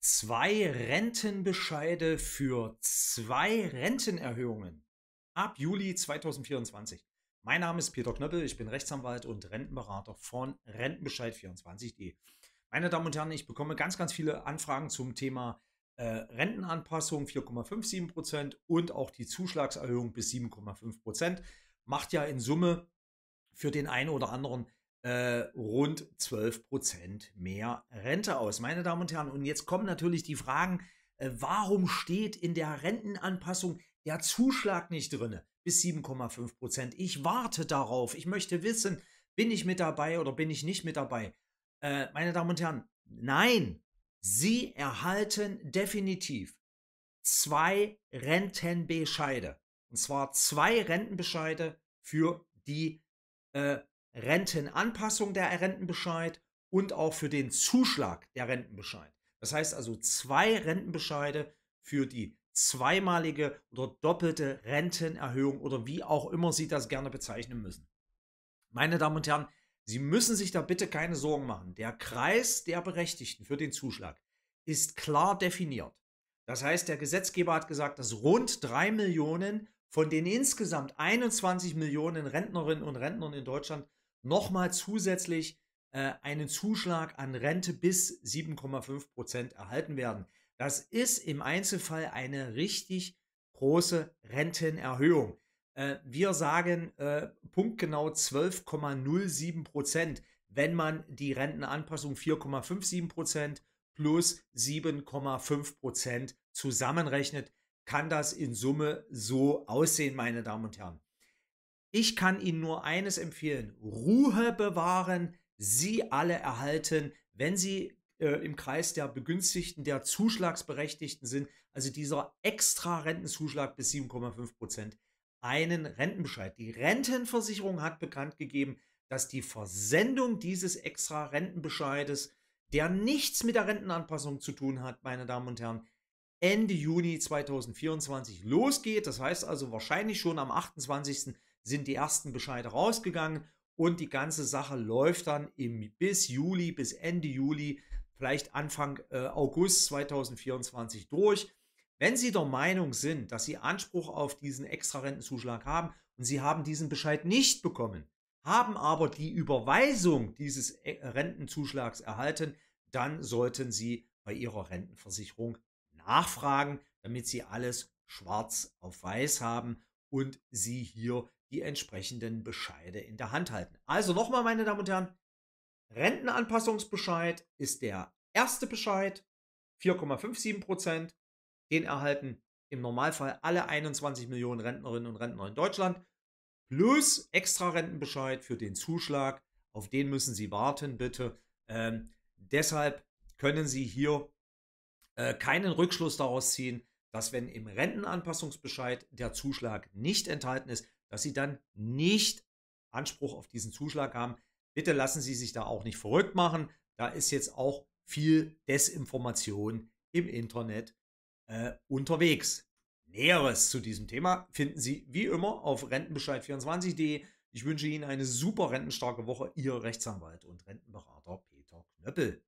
Zwei Rentenbescheide für zwei Rentenerhöhungen ab Juli 2024. Mein Name ist Peter Knöppel, ich bin Rechtsanwalt und Rentenberater von Rentenbescheid24.de. Meine Damen und Herren, ich bekomme ganz, ganz viele Anfragen zum Thema äh, Rentenanpassung 4,57% Prozent und auch die Zuschlagserhöhung bis 7,5%. Prozent Macht ja in Summe für den einen oder anderen äh, rund 12 Prozent mehr Rente aus. Meine Damen und Herren, und jetzt kommen natürlich die Fragen, äh, warum steht in der Rentenanpassung der Zuschlag nicht drin bis 7,5 Prozent? Ich warte darauf. Ich möchte wissen, bin ich mit dabei oder bin ich nicht mit dabei? Äh, meine Damen und Herren, nein, Sie erhalten definitiv zwei Rentenbescheide. Und zwar zwei Rentenbescheide für die äh, Rentenanpassung der Rentenbescheid und auch für den Zuschlag der Rentenbescheid. Das heißt also zwei Rentenbescheide für die zweimalige oder doppelte Rentenerhöhung oder wie auch immer Sie das gerne bezeichnen müssen. Meine Damen und Herren, Sie müssen sich da bitte keine Sorgen machen. Der Kreis der Berechtigten für den Zuschlag ist klar definiert. Das heißt, der Gesetzgeber hat gesagt, dass rund drei Millionen von den insgesamt 21 Millionen Rentnerinnen und Rentnern in Deutschland nochmal zusätzlich äh, einen Zuschlag an Rente bis 7,5 Prozent erhalten werden. Das ist im Einzelfall eine richtig große Rentenerhöhung. Äh, wir sagen äh, punktgenau 12,07 Prozent, wenn man die Rentenanpassung 4,57 Prozent plus 7,5 Prozent zusammenrechnet, kann das in Summe so aussehen, meine Damen und Herren. Ich kann Ihnen nur eines empfehlen. Ruhe bewahren, Sie alle erhalten, wenn Sie äh, im Kreis der Begünstigten, der Zuschlagsberechtigten sind, also dieser extra Rentenzuschlag bis 7,5 Prozent, einen Rentenbescheid. Die Rentenversicherung hat bekannt gegeben, dass die Versendung dieses extra Rentenbescheides, der nichts mit der Rentenanpassung zu tun hat, meine Damen und Herren, Ende Juni 2024 losgeht. Das heißt also wahrscheinlich schon am 28 sind die ersten Bescheide rausgegangen und die ganze Sache läuft dann im, bis Juli, bis Ende Juli, vielleicht Anfang äh, August 2024 durch. Wenn Sie der Meinung sind, dass Sie Anspruch auf diesen Extrarentenzuschlag haben und Sie haben diesen Bescheid nicht bekommen, haben aber die Überweisung dieses äh, Rentenzuschlags erhalten, dann sollten Sie bei Ihrer Rentenversicherung nachfragen, damit Sie alles schwarz auf weiß haben und Sie hier die entsprechenden Bescheide in der Hand halten. Also nochmal, meine Damen und Herren, Rentenanpassungsbescheid ist der erste Bescheid, 4,57 Prozent. Den erhalten im Normalfall alle 21 Millionen Rentnerinnen und Rentner in Deutschland. Plus extra Rentenbescheid für den Zuschlag. Auf den müssen Sie warten, bitte. Ähm, deshalb können Sie hier äh, keinen Rückschluss daraus ziehen, dass wenn im Rentenanpassungsbescheid der Zuschlag nicht enthalten ist, dass sie dann nicht Anspruch auf diesen Zuschlag haben. Bitte lassen Sie sich da auch nicht verrückt machen. Da ist jetzt auch viel Desinformation im Internet äh, unterwegs. Näheres zu diesem Thema finden Sie wie immer auf rentenbescheid24.de. Ich wünsche Ihnen eine super rentenstarke Woche. Ihr Rechtsanwalt und Rentenberater Peter Knöppel.